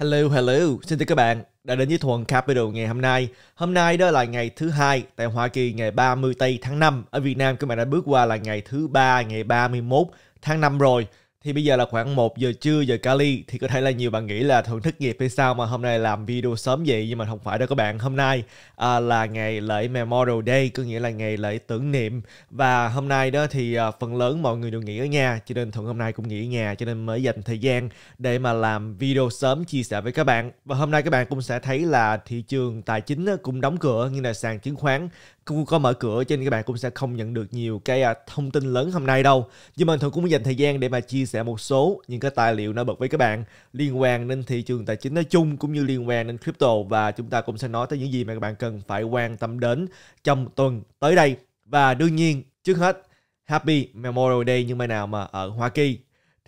Hello, hello, xin chào các bạn đã đến với Thuần Capital ngày hôm nay. Hôm nay đó là ngày thứ hai tại Hoa Kỳ ngày 30 tây tháng 5. Ở Việt Nam các bạn đã bước qua là ngày thứ ba ngày 31 tháng 5 rồi thì bây giờ là khoảng 1 giờ trưa giờ Cali thì có thể là nhiều bạn nghĩ là thường thức nghiệp hay sao mà hôm nay làm video sớm vậy nhưng mà không phải đâu các bạn hôm nay à, là ngày lễ Memorial Day có nghĩa là ngày lễ tưởng niệm và hôm nay đó thì à, phần lớn mọi người đều nghỉ ở nhà cho nên thuận hôm nay cũng nghỉ ở nhà cho nên mới dành thời gian để mà làm video sớm chia sẻ với các bạn và hôm nay các bạn cũng sẽ thấy là thị trường tài chính cũng đóng cửa như là sàn chứng khoán cũng có mở cửa cho nên các bạn cũng sẽ không nhận được nhiều cái à, thông tin lớn hôm nay đâu nhưng mà thường cũng muốn dành thời gian để mà chia sẻ một số những cái tài liệu nổi bật với các bạn liên quan đến thị trường tài chính nói chung cũng như liên quan đến crypto và chúng ta cũng sẽ nói tới những gì mà các bạn cần phải quan tâm đến trong tuần tới đây và đương nhiên trước hết Happy Memorial Day nhưng mà nào mà ở Hoa Kỳ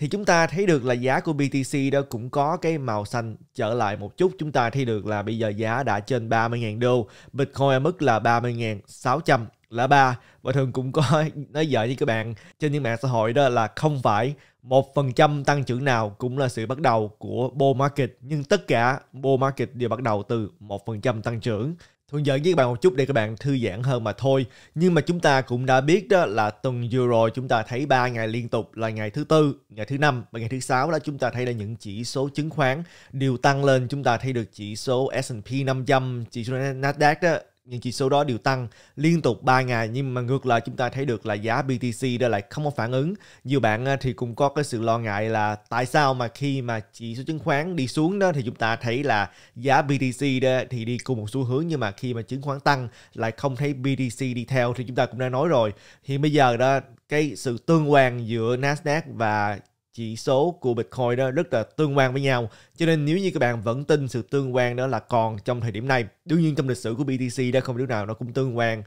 thì chúng ta thấy được là giá của BTC đó cũng có cái màu xanh trở lại một chút. Chúng ta thấy được là bây giờ giá đã trên 30.000 đô, Bitcoin ở mức là 30.600 là ba và thường cũng có nói dở với các bạn trên những mạng xã hội đó là không phải một phần trăm tăng trưởng nào cũng là sự bắt đầu của bull market nhưng tất cả bull market đều bắt đầu từ một phần trăm tăng trưởng Thuận giỡn với các bạn một chút để các bạn thư giãn hơn mà thôi. Nhưng mà chúng ta cũng đã biết đó là tuần vừa rồi chúng ta thấy ba ngày liên tục là ngày thứ tư, ngày thứ năm và ngày thứ sáu là chúng ta thấy là những chỉ số chứng khoán đều tăng lên. Chúng ta thấy được chỉ số S&P 500, chỉ số Nasdaq đó những chỉ số đó đều tăng liên tục 3 ngày nhưng mà ngược lại chúng ta thấy được là giá BTC đã lại không có phản ứng. Nhiều bạn ờ, thì cũng có cái sự lo ngại là tại sao mà khi mà chỉ số chứng khoán đi xuống đó thì chúng ta thấy là giá BTC đó thì đi cùng một xu hướng nhưng mà khi mà chứng khoán tăng lại không thấy BTC đi theo thì chúng ta cũng đã nói rồi. Thì bây giờ đó cái sự tương quan giữa Nasdaq và chỉ số của Bitcoin đó rất là tương quan với nhau. Cho nên nếu như các bạn vẫn tin sự tương quan đó là còn trong thời điểm này, đương nhiên trong lịch sử của BTC đó không lúc nào nó cũng tương quan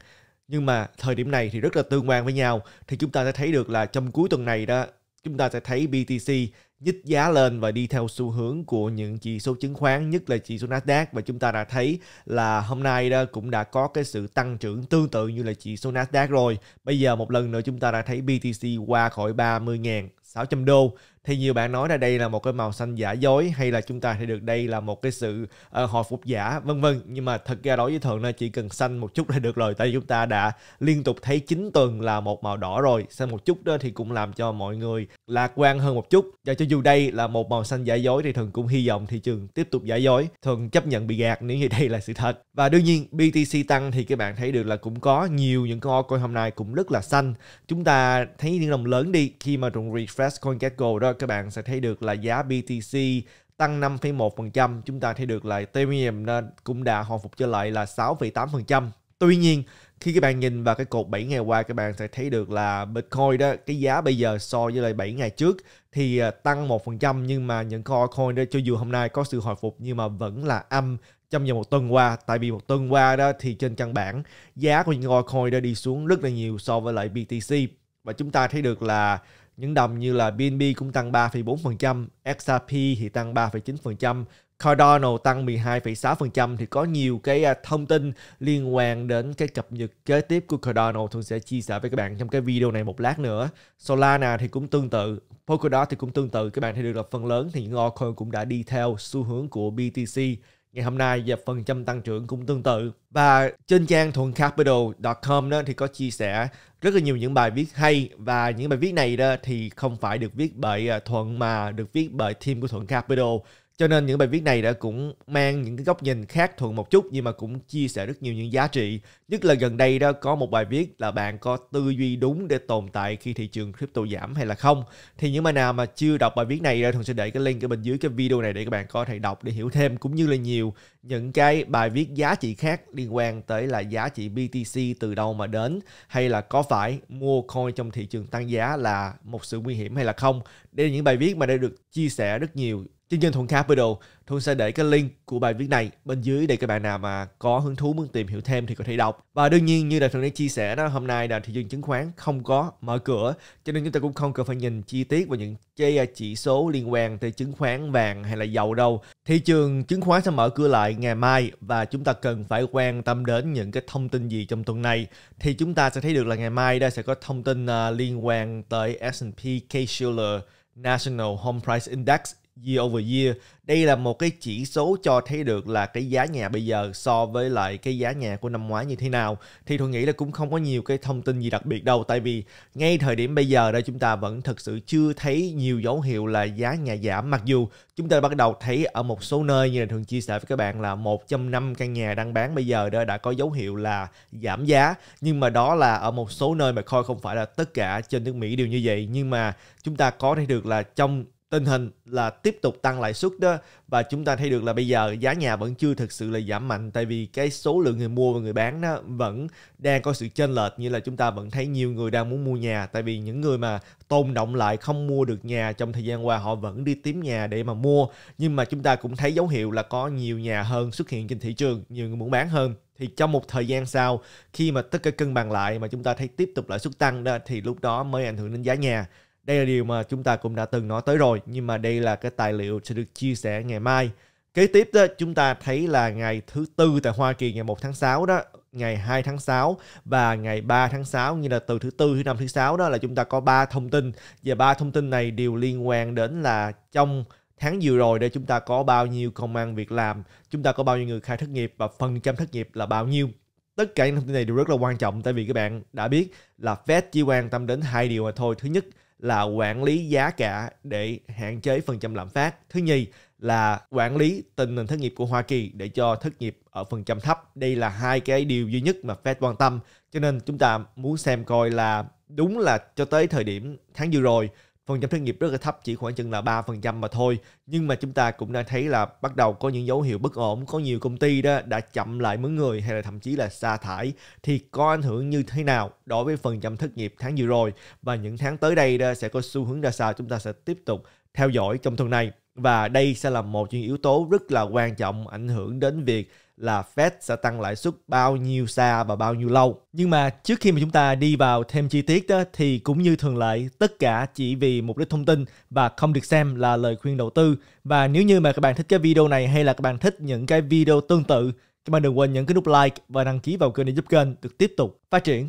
nhưng mà thời điểm này thì rất là tương quan với nhau thì chúng ta sẽ thấy được là trong cuối tuần này đó chúng ta sẽ thấy BTC nhích giá lên và đi theo xu hướng của những chỉ số chứng khoán nhất là chỉ số Nasdaq và chúng ta đã thấy là hôm nay đó cũng đã có cái sự tăng trưởng tương tự như là chỉ số Nasdaq rồi. Bây giờ một lần nữa chúng ta đã thấy BTC qua khỏi 30.000 600 đô thì nhiều bạn nói là đây là một cái màu xanh giả dối hay là chúng ta thấy được đây là một cái sự uh, hồi phục giả vân vân nhưng mà thật ra đối với thường là chỉ cần xanh một chút là được rồi tại vì chúng ta đã liên tục thấy 9 tuần là một màu đỏ rồi xanh một chút đó thì cũng làm cho mọi người lạc quan hơn một chút và cho dù đây là một màu xanh giả dối thì thường cũng hy vọng thị trường tiếp tục giả dối thường chấp nhận bị gạt nếu như đây là sự thật và đương nhiên BTC tăng thì các bạn thấy được là cũng có nhiều những con coi hôm nay cũng rất là xanh chúng ta thấy những đồng lớn đi khi mà rụng refresh Express CoinGecko đó các bạn sẽ thấy được là giá BTC tăng 5,1%. Chúng ta thấy được là Ethereum cũng đã hồi phục trở lại là 6,8%. Tuy nhiên, khi các bạn nhìn vào cái cột 7 ngày qua các bạn sẽ thấy được là Bitcoin đó, cái giá bây giờ so với lại 7 ngày trước thì à, tăng 1% nhưng mà những core coin đó cho dù hôm nay có sự hồi phục nhưng mà vẫn là âm trong vòng một tuần qua tại vì một tuần qua đó thì trên căn bản giá của những core coin đã đi xuống rất là nhiều so với lại BTC và chúng ta thấy được là những đồng như là BNB cũng tăng 3,4%, XRP thì tăng 3,9%, Cardano tăng 12,6% thì có nhiều cái à, thông tin liên quan đến cái cập nhật kế tiếp của Cardano thường sẽ chia sẻ với các bạn trong cái video này một lát nữa. Solana thì cũng tương tự, Polkadot thì cũng tương tự, các bạn thấy được là phần lớn thì những altcoin cũng đã đi theo xu hướng của BTC ngày hôm nay và phần trăm tăng trưởng cũng tương tự. Và trên trang thuần com đó thì có chia sẻ rất là nhiều những bài viết hay và những bài viết này đó thì không phải được viết bởi à, Thuận mà được viết bởi team của Thuận Capital cho nên những bài viết này đã cũng mang những cái góc nhìn khác thuần một chút nhưng mà cũng chia sẻ rất nhiều những giá trị nhất là gần đây đó có một bài viết là bạn có tư duy đúng để tồn tại khi thị trường crypto giảm hay là không thì những bạn nào mà chưa đọc bài viết này đó thường sẽ để cái link ở bên dưới cái video này để các bạn có thể đọc để hiểu thêm cũng như là nhiều những cái bài viết giá trị khác liên quan tới là giá trị BTC từ đâu mà đến hay là có phải mua coin trong thị trường tăng giá là một sự nguy hiểm hay là không đây là những bài viết mà đã được chia sẻ rất nhiều Nhân dân Thuận Khá Video, Thuận sẽ để cái link của bài viết này bên dưới để các bạn nào mà có hứng thú muốn tìm hiểu thêm thì có thể đọc. Và đương nhiên như Đại Thuận đã chia sẻ đó, hôm nay là thị trường chứng khoán không có mở cửa, cho nên chúng ta cũng không cần phải nhìn chi tiết vào những à, chỉ số liên quan tới chứng khoán vàng hay là dầu đâu. Thị trường chứng khoán sẽ mở cửa lại ngày mai và chúng ta cần phải quan tâm đến những cái thông tin gì trong tuần này. Thì chúng ta sẽ thấy được là ngày mai đây sẽ có thông tin à, liên quan tới S&P Case Shiller National Home Price Index year over year. Đây là một cái chỉ số cho thấy được là cái giá nhà bây giờ so với lại cái giá nhà của năm ngoái như thế nào. Thì tôi nghĩ là cũng không có nhiều cái thông tin gì đặc biệt đâu. Tại vì ngay thời điểm bây giờ đây chúng ta vẫn thực sự chưa thấy nhiều dấu hiệu là giá nhà giảm. Mặc dù chúng ta bắt đầu thấy ở một số nơi như là thường chia sẻ với các bạn là 1.5 căn nhà đang bán bây giờ đã, đã có dấu hiệu là giảm giá. Nhưng mà đó là ở một số nơi mà coi không phải là tất cả trên nước Mỹ đều như vậy. Nhưng mà chúng ta có thể được là trong tình hình là tiếp tục tăng lãi suất đó và chúng ta thấy được là bây giờ giá nhà vẫn chưa thực sự là giảm mạnh tại vì cái số lượng người mua và người bán nó vẫn đang có sự chênh lệch như là chúng ta vẫn thấy nhiều người đang muốn mua nhà tại vì những người mà tồn động lại không mua được nhà trong thời gian qua họ vẫn đi tìm nhà để mà mua nhưng mà chúng ta cũng thấy dấu hiệu là có nhiều nhà hơn xuất hiện trên thị trường nhiều người muốn bán hơn thì trong một thời gian sau khi mà tất cả cân bằng lại mà chúng ta thấy tiếp tục lãi suất tăng đó thì lúc đó mới ảnh hưởng đến giá nhà đây là điều mà chúng ta cũng đã từng nói tới rồi, nhưng mà đây là cái tài liệu sẽ được chia sẻ ngày mai. Kế tiếp đó, chúng ta thấy là ngày thứ tư tại Hoa Kỳ ngày 1 tháng 6 đó, ngày 2 tháng 6 và ngày 3 tháng 6 như là từ thứ tư thứ năm thứ sáu đó là chúng ta có ba thông tin và ba thông tin này đều liên quan đến là trong tháng vừa rồi để chúng ta có bao nhiêu công an việc làm, chúng ta có bao nhiêu người khai thất nghiệp và phần trăm thất nghiệp là bao nhiêu. Tất cả những thông tin này đều rất là quan trọng tại vì các bạn đã biết là Fed chỉ quan tâm đến hai điều mà thôi. Thứ nhất là quản lý giá cả để hạn chế phần trăm lạm phát. Thứ nhì là quản lý tình hình thất nghiệp của Hoa Kỳ để cho thất nghiệp ở phần trăm thấp. Đây là hai cái điều duy nhất mà Fed quan tâm. Cho nên chúng ta muốn xem coi là đúng là cho tới thời điểm tháng vừa rồi phần trăm thất nghiệp rất là thấp chỉ khoảng chừng là 3% mà thôi nhưng mà chúng ta cũng đã thấy là bắt đầu có những dấu hiệu bất ổn có nhiều công ty đó đã chậm lại mướn người hay là thậm chí là sa thải thì có ảnh hưởng như thế nào đối với phần trăm thất nghiệp tháng vừa rồi và những tháng tới đây đó sẽ có xu hướng ra sao chúng ta sẽ tiếp tục theo dõi trong tuần này và đây sẽ là một trong những yếu tố rất là quan trọng ảnh hưởng đến việc là Fed sẽ tăng lãi suất bao nhiêu xa và bao nhiêu lâu. Nhưng mà trước khi mà chúng ta đi vào thêm chi tiết đó, thì cũng như thường lệ tất cả chỉ vì mục đích thông tin và không được xem là lời khuyên đầu tư. Và nếu như mà các bạn thích cái video này hay là các bạn thích những cái video tương tự, các bạn đừng quên nhấn cái nút like và đăng ký vào kênh để giúp kênh được tiếp tục phát triển.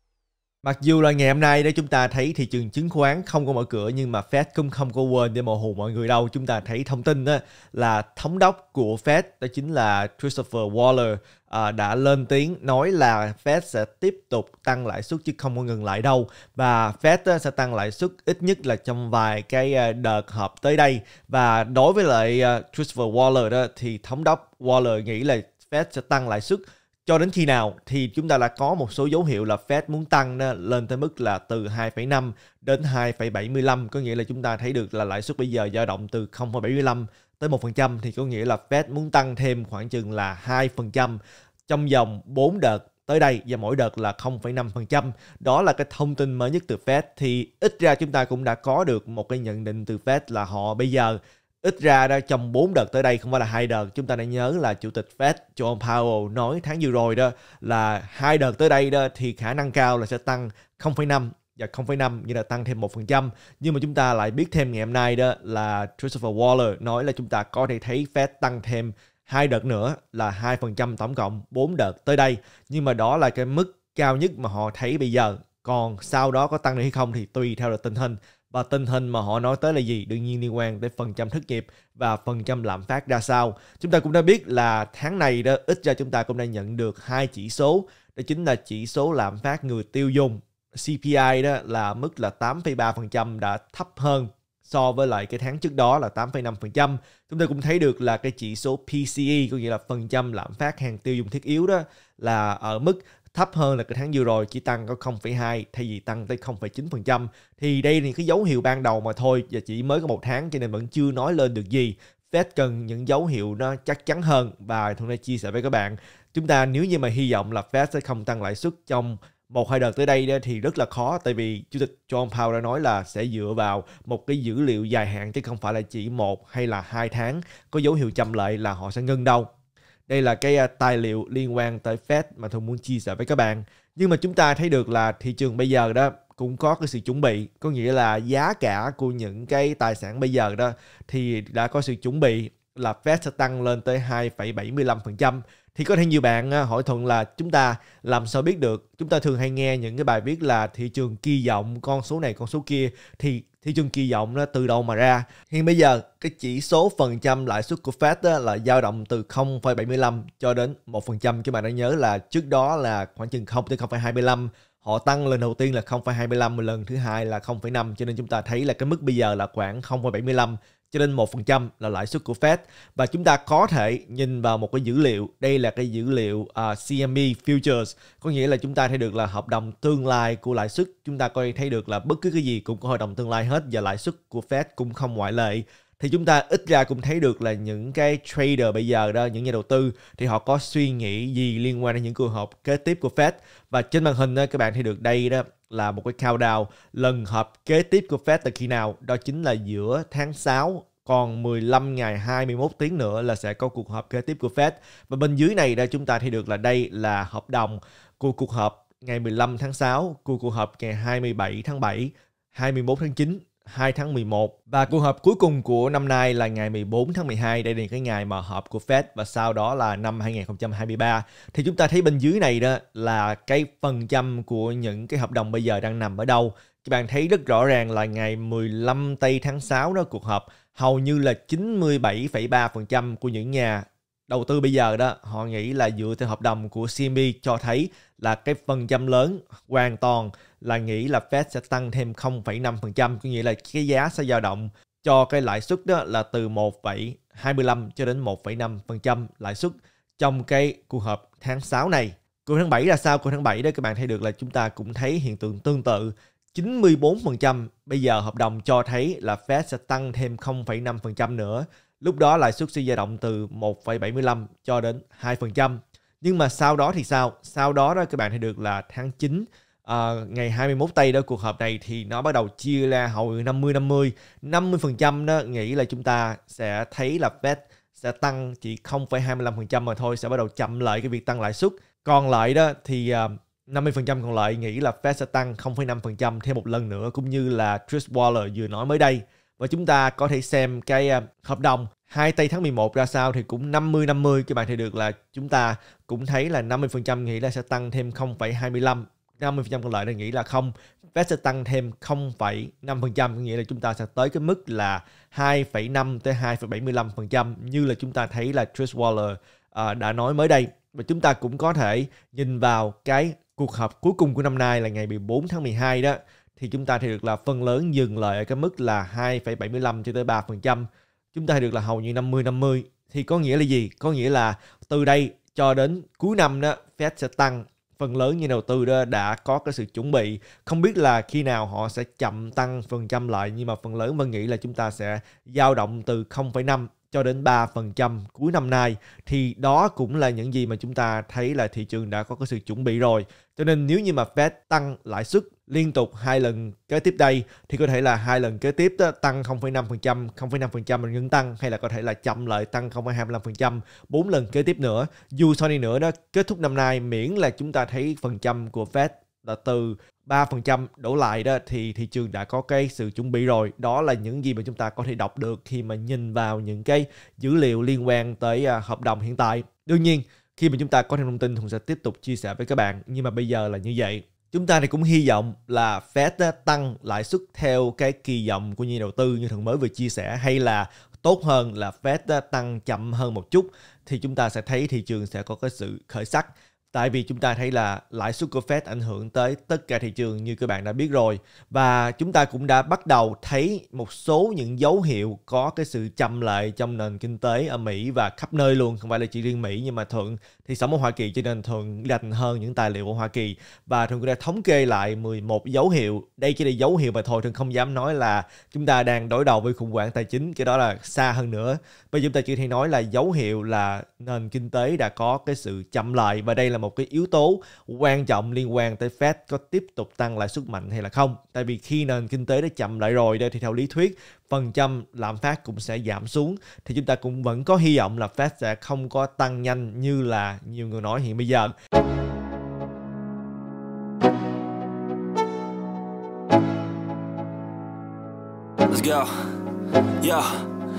Mặc dù là ngày hôm nay để chúng ta thấy thị trường chứng khoán không có mở cửa nhưng mà Fed cũng không có quên để mò hù mọi người đâu. Chúng ta thấy thông tin đó là thống đốc của Fed đó chính là Christopher Waller à, đã lên tiếng nói là Fed sẽ tiếp tục tăng lãi suất chứ không có ngừng lại đâu và Fed sẽ tăng lãi suất ít nhất là trong vài cái à, đợt họp tới đây và đối với lại à, Christopher Waller đó thì thống đốc Waller nghĩ là Fed sẽ tăng lãi suất cho đến khi nào thì chúng ta đã có một số dấu hiệu là Fed muốn tăng lên tới mức là từ 2,5 đến 2,75 có nghĩa là chúng ta thấy được là lãi suất bây giờ dao động từ 0,75 tới 1% thì có nghĩa là Fed muốn tăng thêm khoảng chừng là 2% trong vòng 4 đợt tới đây và mỗi đợt là 0,5%. Đó là cái thông tin mới nhất từ Fed thì ít ra chúng ta cũng đã có được một cái nhận định từ Fed là họ bây giờ Ít ra đó trong 4 đợt tới đây không phải là hai đợt, chúng ta đã nhớ là chủ tịch Fed John Powell nói tháng vừa rồi đó là hai đợt tới đây đó thì khả năng cao là sẽ tăng 0,5 và 0,5 như là tăng thêm 1%. Nhưng mà chúng ta lại biết thêm ngày hôm nay đó là Christopher Waller nói là chúng ta có thể thấy Fed tăng thêm hai đợt nữa là 2% tổng cộng 4 đợt tới đây. Nhưng mà đó là cái mức cao nhất mà họ thấy bây giờ còn sau đó có tăng được hay không thì tùy theo là tình hình và tình hình mà họ nói tới là gì đương nhiên liên quan tới phần trăm thất nghiệp và phần trăm lạm phát ra sao. Chúng ta cũng đã biết là tháng này đó ít ra chúng ta cũng đã nhận được hai chỉ số đó chính là chỉ số lạm phát người tiêu dùng CPI đó là mức là 8,3% đã thấp hơn so với lại cái tháng trước đó là 8,5%. Chúng ta cũng thấy được là cái chỉ số PCE có nghĩa là phần trăm lạm phát hàng tiêu dùng thiết yếu đó là ở mức thấp hơn là cái tháng vừa rồi chỉ tăng có 0,2 thay vì tăng tới 0,9%. Thì đây là những cái dấu hiệu ban đầu mà thôi và chỉ mới có một tháng cho nên vẫn chưa nói lên được gì. Fed cần những dấu hiệu nó chắc chắn hơn và hôm nay chia sẻ với các bạn. Chúng ta nếu như mà hy vọng là Fed sẽ không tăng lãi suất trong một hai đợt tới đây thì rất là khó tại vì chủ tịch John Powell đã nói là sẽ dựa vào một cái dữ liệu dài hạn chứ không phải là chỉ một hay là hai tháng có dấu hiệu chậm lại là họ sẽ ngưng đâu đây là cái à, tài liệu liên quan tới Fed mà tôi muốn chia sẻ với các bạn. Nhưng mà chúng ta thấy được là thị trường bây giờ đó cũng có cái sự chuẩn bị, có nghĩa là giá cả của những cái tài sản bây giờ đó thì đã có sự chuẩn bị là Fed sẽ tăng lên tới 2,75% thì có thể nhiều bạn à, hỏi thuận là chúng ta làm sao biết được chúng ta thường hay nghe những cái bài viết là thị trường kỳ vọng con số này con số kia thì thị trường kỳ vọng nó từ đâu mà ra hiện bây giờ cái chỉ số phần trăm lãi suất của Fed đó là dao động từ 0,75 cho đến 1% các bạn đã nhớ là trước đó là khoảng chừng 0 tới 0,25 họ tăng lần đầu tiên là 0,25 lần thứ hai là 0,5 cho nên chúng ta thấy là cái mức bây giờ là khoảng 0,75 cho nên 1% là lãi suất của Fed và chúng ta có thể nhìn vào một cái dữ liệu đây là cái dữ liệu uh, à, CME futures có nghĩa là chúng ta thấy được là hợp đồng tương lai của lãi suất chúng ta coi thấy được là bất cứ cái gì cũng có hợp đồng tương lai hết và lãi suất của Fed cũng không ngoại lệ thì chúng ta ít ra cũng thấy được là những cái trader bây giờ đó những nhà đầu tư thì họ có suy nghĩ gì liên quan đến những cuộc họp kế tiếp của Fed và trên màn hình đó, các bạn thấy được đây đó là một cái countdown lần họp kế tiếp của Fed từ khi nào đó chính là giữa tháng 6 còn 15 ngày 21 tiếng nữa là sẽ có cuộc họp kế tiếp của Fed và bên dưới này đó chúng ta thấy được là đây là hợp đồng của cuộc họp ngày 15 tháng 6, của cuộc họp ngày 27 tháng 7, 21 tháng 9 2 tháng 11 và cuộc họp cuối cùng của năm nay là ngày 14 tháng 12 đây là cái ngày mà họp của Fed và sau đó là năm 2023 thì chúng ta thấy bên dưới này đó là cái phần trăm của những cái hợp đồng bây giờ đang nằm ở đâu các bạn thấy rất rõ ràng là ngày 15 tây tháng 6 đó cuộc họp hầu như là 97,3% của những nhà đầu tư bây giờ đó họ nghĩ là dựa theo hợp đồng của CMB cho thấy là cái phần trăm lớn hoàn toàn là nghĩ là Fed sẽ tăng thêm 0,5%, có nghĩa là cái giá sẽ dao động cho cái lãi suất đó là từ 1,25 cho đến 1,5% lãi suất trong cái cuộc họp tháng 6 này. Cuối tháng 7 là sao? Cuối tháng 7 đó các bạn thấy được là chúng ta cũng thấy hiện tượng tương tự 94% bây giờ hợp đồng cho thấy là Fed sẽ tăng thêm 0,5% nữa. Lúc đó lãi suất sẽ dao động từ 1,75 cho đến 2%. Nhưng mà sau đó thì sao? Sau đó đó các bạn thấy được là tháng 9 à, ngày 21 tây đó cuộc họp này thì nó bắt đầu chia ra hầu 50 50 50% đó nghĩ là chúng ta sẽ thấy là Fed sẽ tăng chỉ 0,25% mà thôi sẽ bắt đầu chậm lại cái việc tăng lãi suất còn lại đó thì uh, ờ, 50% còn lại nghĩ là Fed sẽ tăng 0,5% thêm một lần nữa cũng như là Chris Waller vừa nói mới đây và chúng ta có thể xem cái uh, hợp đồng 2 tây tháng 11 ra sao thì cũng 50 50 các bạn thấy được là chúng ta cũng thấy là 50% nghĩ là sẽ tăng thêm 0,25 50% còn lại là nghĩ là không Fed sẽ tăng thêm 0,5% nghĩa là chúng ta sẽ tới cái mức là 2,5 tới 2,75% như là chúng ta thấy là Trish Waller uh, đã nói mới đây và chúng ta cũng có thể nhìn vào cái cuộc họp cuối cùng của năm nay là ngày 14 tháng 12 đó thì chúng ta thì được là phần lớn dừng lại ở cái mức là 2,75 cho tới 3%. Chúng ta thì được là hầu như 50 50 thì có nghĩa là gì? Có nghĩa là từ đây cho đến cuối năm đó Fed sẽ tăng phần lớn nhà đầu tư đó đã có cái sự chuẩn bị không biết là khi nào họ sẽ chậm tăng phần trăm lại nhưng mà phần lớn Vân nghĩ là chúng ta sẽ dao động từ 0,5 cho đến 3% cuối năm nay thì đó cũng là những gì mà chúng ta thấy là thị trường đã có cái sự chuẩn bị rồi. Cho nên nếu như mà Fed tăng lãi suất liên tục hai lần kế tiếp đây thì có thể là hai lần kế tiếp đó, tăng 0,5%, 0,5% mình ngừng tăng hay là có thể là chậm lại tăng 0,25%, bốn lần kế tiếp nữa. Dù sau đi nữa đó kết thúc năm nay miễn là chúng ta thấy phần trăm của Fed là từ 3% đổ lại đó thì thị trường đã có cái sự chuẩn bị rồi. Đó là những gì mà chúng ta có thể đọc được khi mà nhìn vào những cái dữ liệu liên quan tới à, hợp đồng hiện tại. Đương nhiên khi mà chúng ta có thêm thông tin thì sẽ tiếp tục chia sẻ với các bạn. Nhưng mà bây giờ là như vậy chúng ta thì cũng hy vọng là Fed tăng lãi suất theo cái kỳ vọng của nhà đầu tư như thường mới vừa chia sẻ hay là tốt hơn là Fed tăng chậm hơn một chút thì chúng ta sẽ thấy thị trường sẽ có cái sự khởi sắc Tại vì chúng ta thấy là lãi suất của Fed ảnh hưởng tới tất cả thị trường như các bạn đã biết rồi và chúng ta cũng đã bắt đầu thấy một số những dấu hiệu có cái sự chậm lại trong nền kinh tế ở Mỹ và khắp nơi luôn, không phải là chỉ riêng Mỹ nhưng mà thuận thì sống ở Hoa Kỳ cho nên thường đành hơn những tài liệu của Hoa Kỳ và thường cũng đã thống kê lại 11 dấu hiệu. Đây chỉ là dấu hiệu mà thôi thường không dám nói là chúng ta đang đối đầu với khủng hoảng tài chính, cái đó là xa hơn nữa. Bây giờ chúng ta chỉ thể nói là dấu hiệu là nền kinh tế đã có cái sự chậm lại và đây là một cái yếu tố quan trọng liên quan tới Fed có tiếp tục tăng lãi suất mạnh hay là không. Tại vì khi nền kinh tế đã chậm lại rồi đây thì theo lý thuyết phần trăm lạm phát cũng sẽ giảm xuống thì chúng ta cũng vẫn có hy vọng là Fed sẽ không có tăng nhanh như là nhiều người nói hiện bây giờ. Let's go. Yeah.